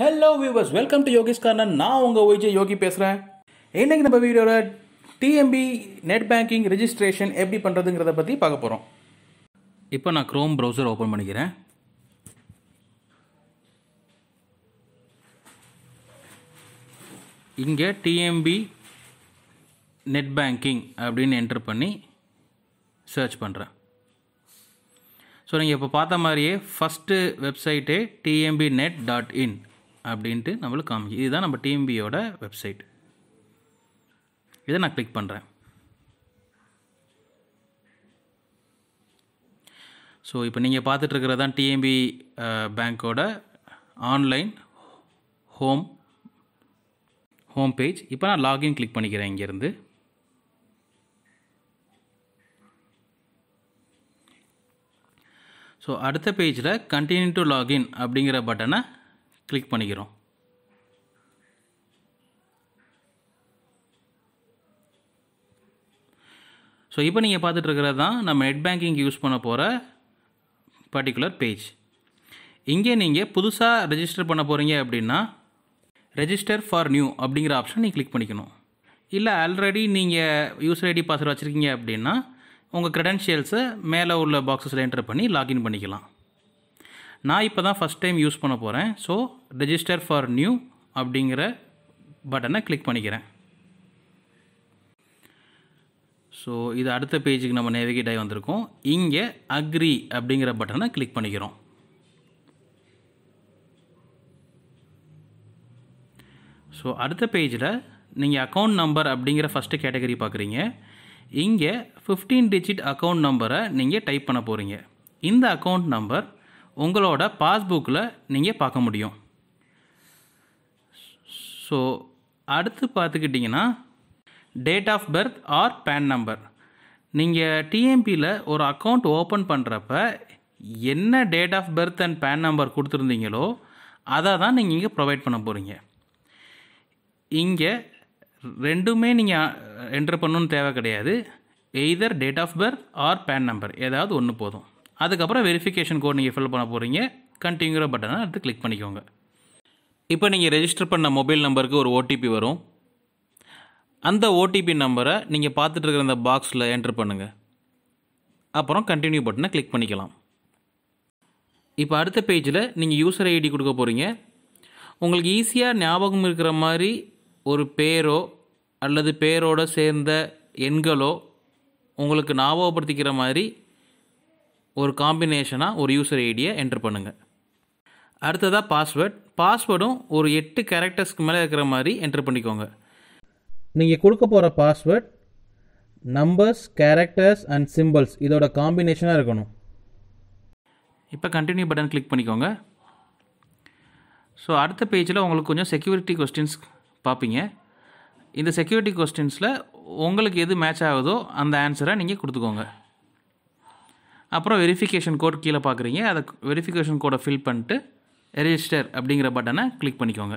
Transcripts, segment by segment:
hello viewers welcome to Yogi's corner நான் உங்கள் YJ யோகி பேசுகிறேன் இன்றைக்கி நம்ம வீடியோவில் டிஎம்பி நெட் பேங்கிங் ரிஜிஸ்ட்ரேஷன் எப்படி பண்ணுறதுங்கிறத பற்றி பார்க்க போகிறோம் இப்போ நான் க்ரோம் ப்ரௌசர் ஓப்பன் பண்ணிக்கிறேன் இங்கே டிஎம்பி நெட் பேங்கிங் அப்படின்னு என்ட்ரு பண்ணி சர்ச் பண்ணுறேன் ஸோ நீங்கள் இப்போ பார்த்த மாதிரியே ஃபஸ்ட்டு வெப்சைட்டே டிஎம்பி நெட் டாட் இன் அப்படின்ட்டு நம்மளுக்கு காமிக்கும் இதுதான் நம்ம டிஎம்பியோட வெப்சைட் இதை நான் கிளிக் பண்ணுறேன் ஸோ இப்போ நீங்கள் பார்த்துட்ருக்கிறது தான் டிஎம்பி பேங்க்கோட ஆன்லைன் ஹோம் ஹோம் பேஜ் இப்போ நான் லாகின் கிளிக் பண்ணிக்கிறேன் இங்கேருந்து ஸோ அடுத்த பேஜில் கண்டினியூ டு லாகின் அப்படிங்கிற பட்டனை கிளிக் பண்ணிக்கிறோம் ஸோ இப்போ நீங்கள் பார்த்துட்ருக்கிறது தான் நம்ம நெட் பேங்கிங் யூஸ் பண்ண போகிற பர்டிகுலர் பேஜ் இங்கே நீங்கள் புதுசாக ரெஜிஸ்டர் பண்ண போகிறீங்க அப்படின்னா ரெஜிஸ்டர் ஃபார் நியூ அப்படிங்கிற ஆப்ஷன் நீங்கள் கிளிக் பண்ணிக்கணும் இல்லை ஆல்ரெடி நீங்கள் யூசர் ஐடி பாஸ்வேர்டு வச்சுருக்கீங்க அப்படின்னா உங்கள் க்ரெடென்ஷியல்ஸை மேலே உள்ள பாக்ஸஸில் என்டர் பண்ணி லாகின் பண்ணிக்கலாம் நான் இப்போ தான் ஃபஸ்ட் டைம் யூஸ் பண்ண போகிறேன் ஸோ ரெஜிஸ்டர் ஃபார் நியூ அப்படிங்கிற பட்டனை கிளிக் பண்ணிக்கிறேன் ஸோ இது அடுத்த பேஜுக்கு நம்ம நேவிகேட் ஆகி வந்திருக்கோம் இங்கே அக்ரி அப்படிங்கிற பட்டனை கிளிக் பண்ணிக்கிறோம் ஸோ அடுத்த பேஜில் நீங்கள் அக்கௌண்ட் நம்பர் அப்படிங்கிற ஃபஸ்ட்டு கேட்டகரி பார்க்குறீங்க இங்கே ஃபிஃப்டீன் டிஜிட் அக்கௌண்ட் நம்பரை நீங்கள் டைப் பண்ண போகிறீங்க இந்த அக்கௌண்ட் நம்பர் உங்களோட பாஸ்புக்கில் நீங்கள் பார்க்க முடியும் ஸோ அடுத்து பார்த்துக்கிட்டிங்கன்னா date of birth or PAN number நீங்கள் டிஎம்பியில் ஒரு அக்கௌண்ட் ஓப்பன் பண்ணுறப்ப என்ன date of birth and PAN number கொடுத்துருந்தீங்களோ அதை தான் நீங்கள் இங்கே ப்ரொவைட் பண்ண போகிறீங்க இங்கே ரெண்டுமே நீங்கள் என்ட்ரு பண்ணணுன்னு தேவை கிடையாது either date of birth or PAN number ஏதாவது ஒன்று போதும் அதுக்கப்புறம் வெரிஃபிகேஷன் கோட் நீங்கள் ஃபில் பண்ண போகிறீங்க கண்டினியூரோ பட்டனை அடுத்து கிளிக் பண்ணிக்கோங்க இப்போ நீங்கள் ரெஜிஸ்டர் பண்ண மொபைல் நம்பருக்கு ஒரு ஓடிபி வரும் அந்த ஓடிபி நம்பரை நீங்கள் பார்த்துட்டு இருக்கிற அந்த பாக்ஸில் என்ட்ரு பண்ணுங்கள் அப்புறம் கண்டினியூ பட்டனை கிளிக் பண்ணிக்கலாம் இப்போ அடுத்த பேஜில் நீங்கள் யூசர் ஐடி கொடுக்க போகிறீங்க உங்களுக்கு ஈஸியாக ஞாபகம் இருக்கிற மாதிரி ஒரு பேரோ அல்லது பேரோடு சேர்ந்த எண்களோ உங்களுக்கு ஞாபகப்படுத்திக்கிற மாதிரி ஒரு காம்பினேஷனாக ஒரு யூசர் ஐடியை என்ட்ரு பண்ணுங்கள் அடுத்ததாக பாஸ்வேர்ட் பாஸ்வேர்டும் ஒரு எட்டு கேரக்டர்ஸ்க்கு மேலே இருக்கிற மாதிரி என்ட்ரு பண்ணிக்கோங்க நீங்கள் கொடுக்க போகிற password numbers characters and symbols இதோட காம்பினேஷனாக இருக்கணும் இப்போ கண்டினியூ பட்டன் கிளிக் பண்ணிக்கோங்க ஸோ அடுத்த பேஜில் உங்களுக்கு கொஞ்சம் செக்யூரிட்டி கொஸ்டின்ஸ் பார்ப்பீங்க இந்த செக்யூரிட்டி கொஸ்டின்ஸில் உங்களுக்கு எது மேட்ச் ஆகுதோ அந்த ஆன்சரை நீங்கள் கொடுத்துக்கோங்க அப்புறம் வெரிஃபிகேஷன் கோட் கீழே பார்க்குறீங்க அதை வெரிஃபிகேஷன் கோடை ஃபில் பண்ணிட்டு ரெஜிஸ்டர் அப்படிங்கிற பட்டனை கிளிக் பண்ணிக்கோங்க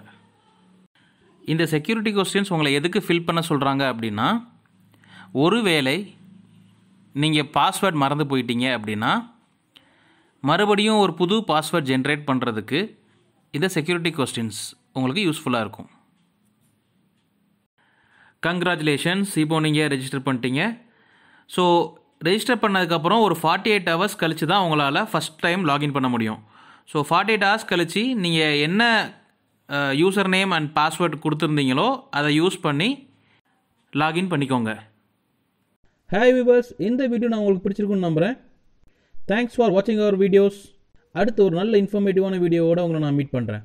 இந்த செக்யூரிட்டி கொஸ்டின்ஸ் உங்களை எதுக்கு ஃபில் பண்ண சொல்கிறாங்க அப்படின்னா ஒருவேளை நீங்கள் பாஸ்வேர்ட் மறந்து போயிட்டீங்க அப்படின்னா மறுபடியும் ஒரு புது பாஸ்வேர்ட் ஜென்ரேட் பண்ணுறதுக்கு இந்த செக்யூரிட்டி கொஸ்டின்ஸ் உங்களுக்கு யூஸ்ஃபுல்லாக இருக்கும் கங்க்ராச்சுலேஷன்ஸ் இப்போது நீங்கள் ரெஜிஸ்டர் பண்ணிட்டீங்க ஸோ ரெஜிஸ்டர் பண்ணதுக்கப்புறம் ஒரு ஃபார்ட்டி எயிட் ஹவர்ஸ் கழித்து தான் உங்களால் ஃபஸ்ட் டைம் லாகின் பண்ண முடியும் ஸோ ஃபார்ட்டி எயிட் ஹவர்ஸ் கழித்து நீங்கள் என்ன யூசர் நேம் அண்ட் பாஸ்வேர்ட் கொடுத்துருந்தீங்களோ அதை யூஸ் பண்ணி லாகின் பண்ணிக்கோங்க ஹாய் விவர்ஸ் இந்த வீடியோ நான் உங்களுக்கு பிடிச்சிருக்குன்னு நம்புகிறேன் தேங்க்ஸ் ஃபார் வாட்சிங் அவர் வீடியோஸ் அடுத்து ஒரு நல்ல இன்ஃபர்மேட்டிவான வீடியோவோடு உங்களை நான் மீட் பண்ணுறேன்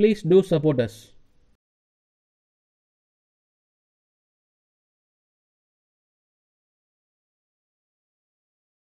ப்ளீஸ் டூ சப்போர்ட் அஸ்